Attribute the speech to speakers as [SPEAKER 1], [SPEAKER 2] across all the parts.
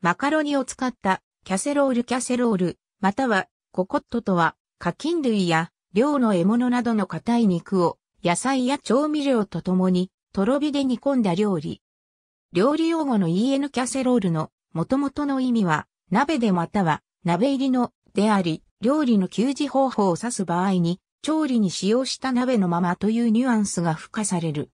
[SPEAKER 1] マカロニを使ったキャセロールキャセロール、またはココットとは課金類や量の獲物などの硬い肉を野菜や調味料とともにとろ火で煮込んだ料理。料理用語の EN キャセロールの元々の意味は鍋でまたは鍋入りのであり、料理の給仕方法を指す場合に調理に使用した鍋のままというニュアンスが付加される。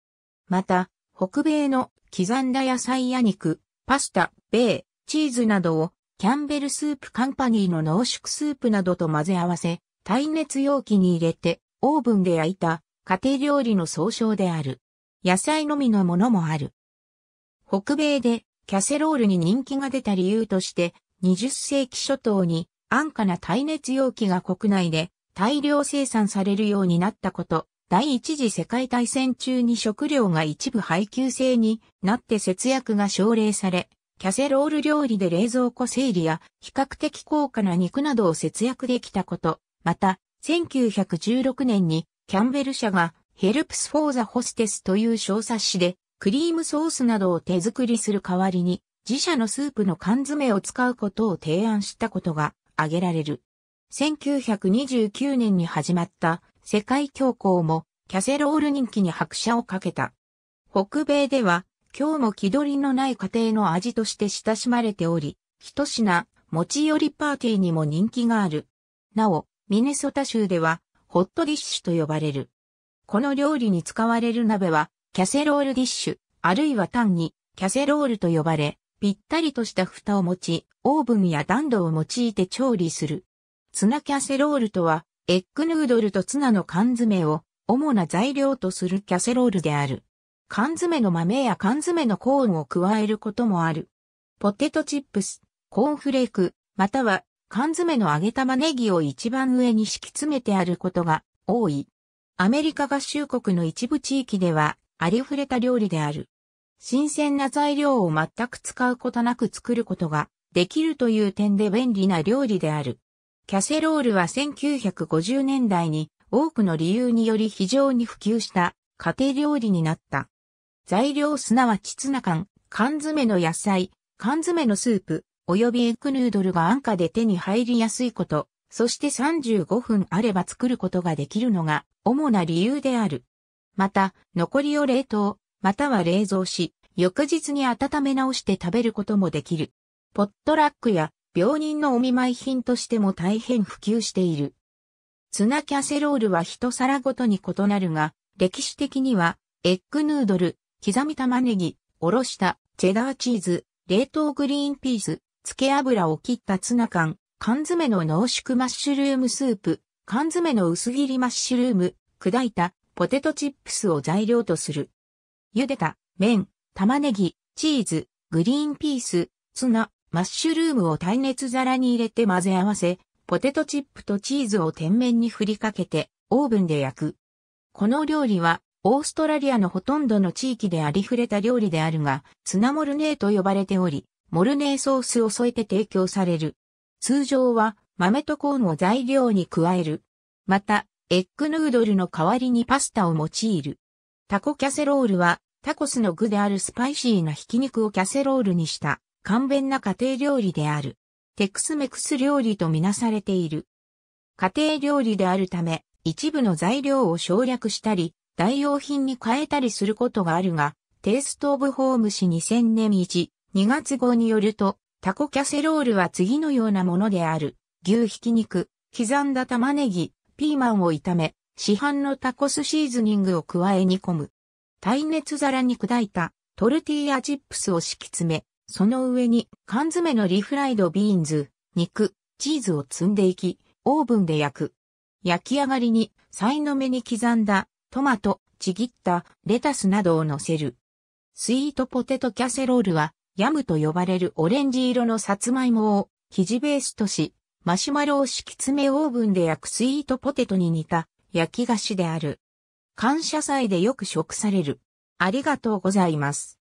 [SPEAKER 1] また、北米の刻んだ野菜や肉、パスタ、米、チーズなどをキャンベルスープカンパニーの濃縮スープなどと混ぜ合わせ、耐熱容器に入れてオーブンで焼いた家庭料理の総称である。野菜のみのものもある。北米でキャセロールに人気が出た理由として、20世紀初頭に安価な耐熱容器が国内で大量生産されるようになったこと、第一次世界大戦中に食料が一部配給制になって節約が奨励され、キャセロール料理で冷蔵庫整理や比較的高価な肉などを節約できたこと、また、1916年にキャンベル社がヘルプスフォーザホステスという小冊子でクリームソースなどを手作りする代わりに自社のスープの缶詰を使うことを提案したことが挙げられる。1929年に始まった世界恐慌もキャセロール人気に拍車をかけた。北米では今日も気取りのない家庭の味として親しまれており、一品、持ち寄りパーティーにも人気がある。なお、ミネソタ州では、ホットディッシュと呼ばれる。この料理に使われる鍋は、キャセロールディッシュ、あるいは単に、キャセロールと呼ばれ、ぴったりとした蓋を持ち、オーブンや暖炉を用いて調理する。ツナキャセロールとは、エッグヌードルとツナの缶詰を主な材料とするキャセロールである。缶詰の豆や缶詰のコーンを加えることもある。ポテトチップス、コーンフレーク、または缶詰の揚げ玉ねぎを一番上に敷き詰めてあることが多い。アメリカ合衆国の一部地域ではありふれた料理である。新鮮な材料を全く使うことなく作ることができるという点で便利な料理である。キャセロールは1950年代に多くの理由により非常に普及した家庭料理になった。材料すなわちツナ缶、缶詰の野菜、缶詰のスープ、及びエッグヌードルが安価で手に入りやすいこと、そして35分あれば作ることができるのが主な理由である。また、残りを冷凍、または冷蔵し、翌日に温め直して食べることもできる。ポットラックや病人のお見舞い品としても大変普及している。ツナキャセロールは一皿ごとに異なるが、歴史的にはエッグヌードル、刻み玉ねぎ、おろしたチェダーチーズ、冷凍グリーンピース、漬け油を切ったツナ缶、缶詰の濃縮マッシュルームスープ、缶詰の薄切りマッシュルーム、砕いたポテトチップスを材料とする。茹でた麺、玉ねぎ、チーズ、グリーンピース、ツナ、マッシュルームを耐熱皿に入れて混ぜ合わせ、ポテトチップとチーズを天面に振りかけてオーブンで焼く。この料理はオーストラリアのほとんどの地域でありふれた料理であるが、ツナモルネーと呼ばれており、モルネーソースを添えて提供される。通常は豆とコーンを材料に加える。また、エッグヌードルの代わりにパスタを用いる。タコキャセロールはタコスの具であるスパイシーなひき肉をキャセロールにした簡便な家庭料理である。テクスメクス料理とみなされている。家庭料理であるため、一部の材料を省略したり、代用品に変えたりすることがあるが、テイストオブホーム氏2000年1、2月号によると、タコキャセロールは次のようなものである。牛ひき肉、刻んだ玉ねぎ、ピーマンを炒め、市販のタコスシーズニングを加え煮込む。耐熱皿に砕いたトルティーヤチップスを敷き詰め、その上に缶詰のリフライドビーンズ、肉、チーズを積んでいき、オーブンで焼く。焼き上がりに、さいの目に刻んだトマト、ちぎった、レタスなどを乗せる。スイートポテトキャセロールは、ヤムと呼ばれるオレンジ色のサツマイモを生地ベースとし、マシュマロを敷き詰めオーブンで焼くスイートポテトに似た焼き菓子である。感謝祭でよく食される。ありがとうございます。